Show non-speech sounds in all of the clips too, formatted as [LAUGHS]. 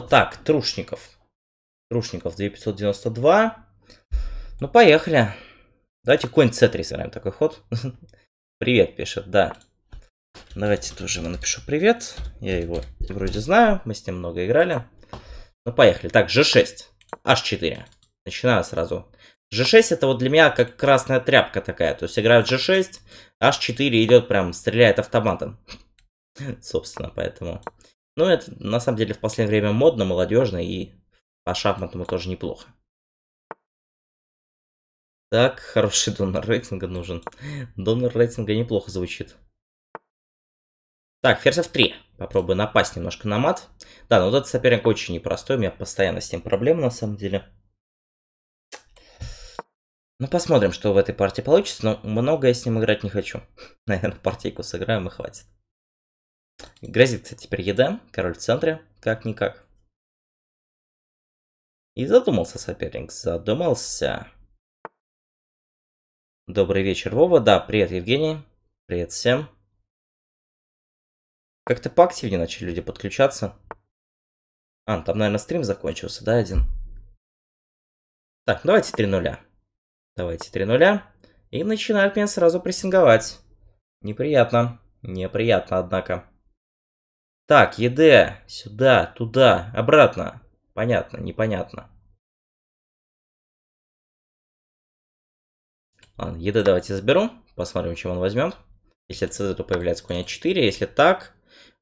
Вот так, Трушников. Трушников 2592. Ну, поехали. Давайте конь c3 сыграем такой ход. [LAUGHS] привет пишет, да. Давайте тоже ему напишу привет. Я его вроде знаю, мы с ним много играли. Ну, поехали. Так, g6, h4. Начинаю сразу. g6 это вот для меня как красная тряпка такая. То есть играю g6, h4 идет прям, стреляет автоматом. [LAUGHS] Собственно, поэтому... Ну, это на самом деле в последнее время модно, молодежно и по шахматному тоже неплохо. Так, [LAUGHS] хороший донор рейтинга нужен. Донор рейтинга неплохо звучит. Так, ферзь f3. Попробую напасть немножко на мат. Да, но ну вот этот соперник очень непростой. У меня постоянно с ним проблемы на самом деле. Ну, посмотрим, что в этой партии получится. Но много я с ним играть не хочу. [LAUGHS] Наверное, партийку сыграем и хватит. Грозит теперь еда, король в центре, как-никак. И задумался соперник, задумался. Добрый вечер, Вова. Да, привет, Евгений. Привет всем. Как-то поактивнее начали люди подключаться. А, ну, там, наверное, стрим закончился, да, один? Так, ну, давайте 3 нуля. Давайте 3 нуля. И начинают меня сразу прессинговать. Неприятно. Неприятно, однако. Так, ЕД, сюда, туда, обратно. Понятно, непонятно. Ладно, ЕД давайте заберу, посмотрим, чем он возьмет. Если ЦД, то появляется конь 4 если так...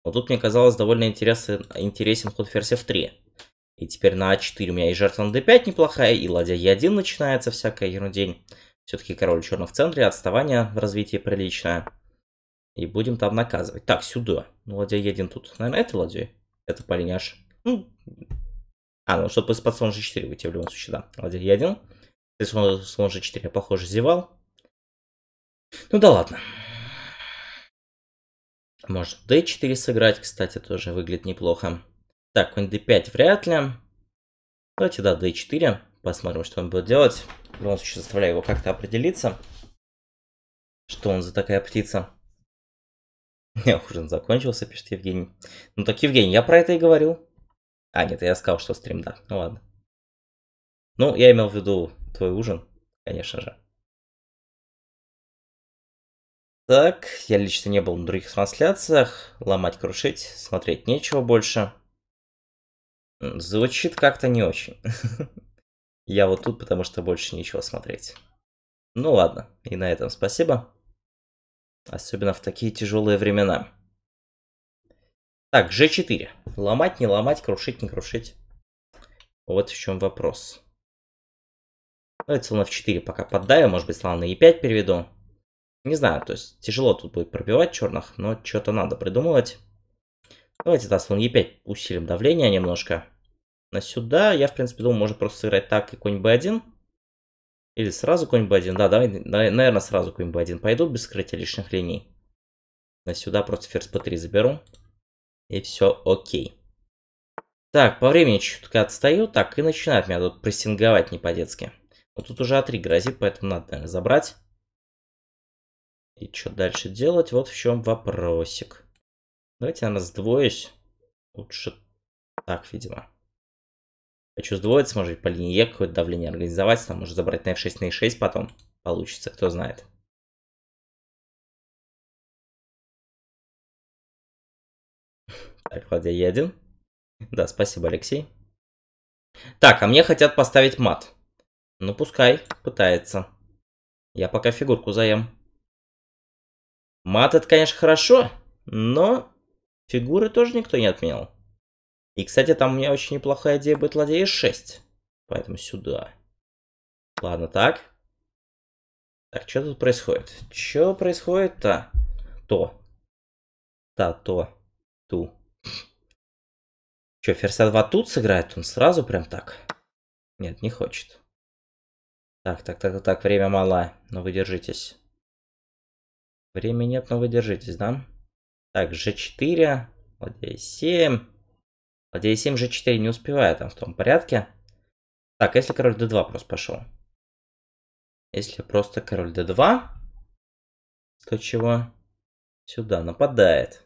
Вот тут мне казалось довольно интересен, интересен ход ферзь f3. И теперь на а4 у меня и жертва на d5 неплохая, и ладья e1 начинается всякая ерундень. Все-таки король черных в центре, отставание в развитии приличное. И будем там наказывать. Так, сюда. Ну, ладья едем тут. Наверное, это Ладья? Это парень аж. Ну. А, ну, чтобы из-под слон g4 выйти в любом случае, да. Ладья едем. Здесь слон, слон g4, я, похоже, зевал. Ну да ладно. Может d4 сыграть, кстати, тоже выглядит неплохо. Так, конь d5 вряд ли. Давайте, да, d4. Посмотрим, что он будет делать. В любом случае, заставляю его как-то определиться. Что он за такая птица. [LAUGHS] Ужин закончился, пишет Евгений. Ну так, Евгений, я про это и говорил. А, нет, я сказал, что стрим, да. Ну ладно. Ну, я имел в виду твой ужин, конечно же. Так, я лично не был на других трансляциях. Ломать, крушить, смотреть нечего больше. Звучит как-то не очень. [LAUGHS] Я вот тут, потому что больше нечего смотреть. Ну ладно, и на этом спасибо. Особенно в такие тяжелые времена. Так, G4. Ломать, не ломать, крушить, не крушить. Вот в чем вопрос. Давайте слон f4 пока поддаю. Может быть, слон на e5 переведу. Не знаю, то есть тяжело тут будет пробивать черных, но что-то надо придумывать. Давайте, да, слон e5 усилим давление немножко. На сюда я, в принципе, думаю, можно просто сыграть так и конь b1. Или сразу конь b1. Да, давай, давай наверное, сразу конь b1 пойду, без скрытия лишних линий. Да сюда просто ферзь b3 заберу. И все окей. Так, по времени чутка отстаю. Так, и начинает меня тут прессинговать не по-детски. Но тут уже А3 грозит, поэтому надо, наверное, забрать. И что дальше делать? Вот в чем вопросик. Давайте, наверное, сдвоюсь. Лучше так, видимо. Хочу почувствовать, сможет по линии Е какое-то давление организовать, там может забрать на F6, на E6 потом получится, кто знает. Так, ладья Е1. Да, спасибо, Алексей. Так, а мне хотят поставить мат. Ну, пускай, пытается. Я пока фигурку заем. Мат это, конечно, хорошо, но фигуры тоже никто не отменял. И, кстати, там у меня очень неплохая идея будет ладья e6. Поэтому сюда. Ладно, так. Так, что тут происходит? Что происходит-то? То. Та, то. Ту. Че, ферзь А2 тут сыграет? Он сразу прям так? Нет, не хочет. Так, так, так, так, время мало, но вы держитесь. Времени нет, но вы держитесь, да? Так, g4, ладья e7. А d7, g4 не успевает там в том порядке. Так, если король d2 просто пошел. Если просто король d2, то чего? Сюда нападает.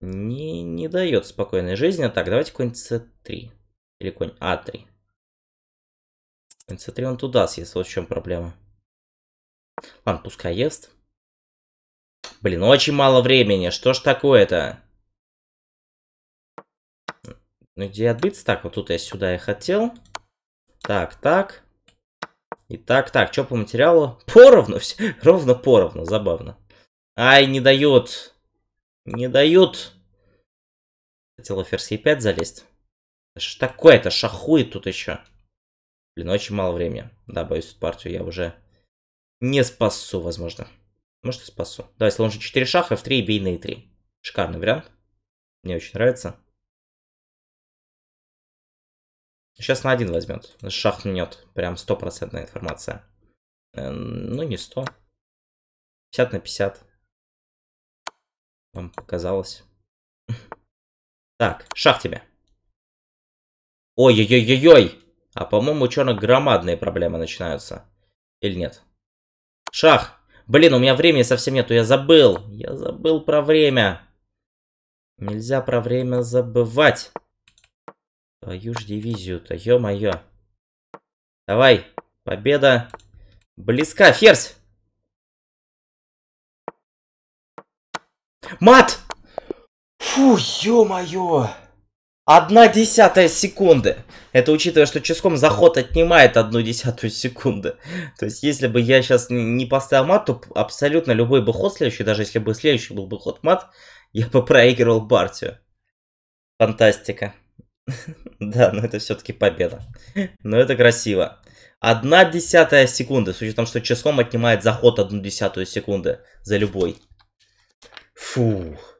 Не, не дает спокойной жизни. Так, давайте конь c3. Или конь а3. Конь c3 он туда съест. Вот в чем проблема. Ладно, пускай ест. Блин, очень мало времени. Что ж такое-то? Ну, где отбиться? Так, вот тут я сюда и хотел. Так, так. И так, так, что по материалу? [LAUGHS] Поровну, все, ровно поровну, забавно. Ай, не дает, Не дает. Хотел ферзь e5 залезть. Это такое-то, шахует тут еще. Блин, очень мало времени. Да, боюсь, эту партию я уже не спасу, возможно. Может, и спасу. Давай, слон g4 шаха, f3 и бей на e3. Шикарный вариант. Мне очень нравится. Сейчас на один возьмет. Шахнет. Прям стопроцентная информация. Эм, ну, не сто, 50 на 50. Вам показалось. [LAUGHS] Так, шах тебе. Ой-ой-ой-ой-ой! А по-моему, у черных громадные проблемы начинаются. Или нет? Шах! Блин, у меня времени совсем нету, я забыл. Я забыл про время. Нельзя про время забывать. Твою ж дивизию-то, ё-моё. Давай, победа близка, ферзь! Мат! Фу, ё-моё! Одна десятая секунды. Это учитывая, что ческом заход отнимает одну десятую секунды. То есть, если бы я сейчас не поставил мат, то абсолютно любой бы ход следующий, даже если бы следующий был бы ход мат, я бы проигрывал партию. Фантастика. [LAUGHS] Да, но это все-таки победа. Но это красиво. Одна десятая секунды, с учетом, что числом отнимает заход одну десятую секунды за любой. Фух.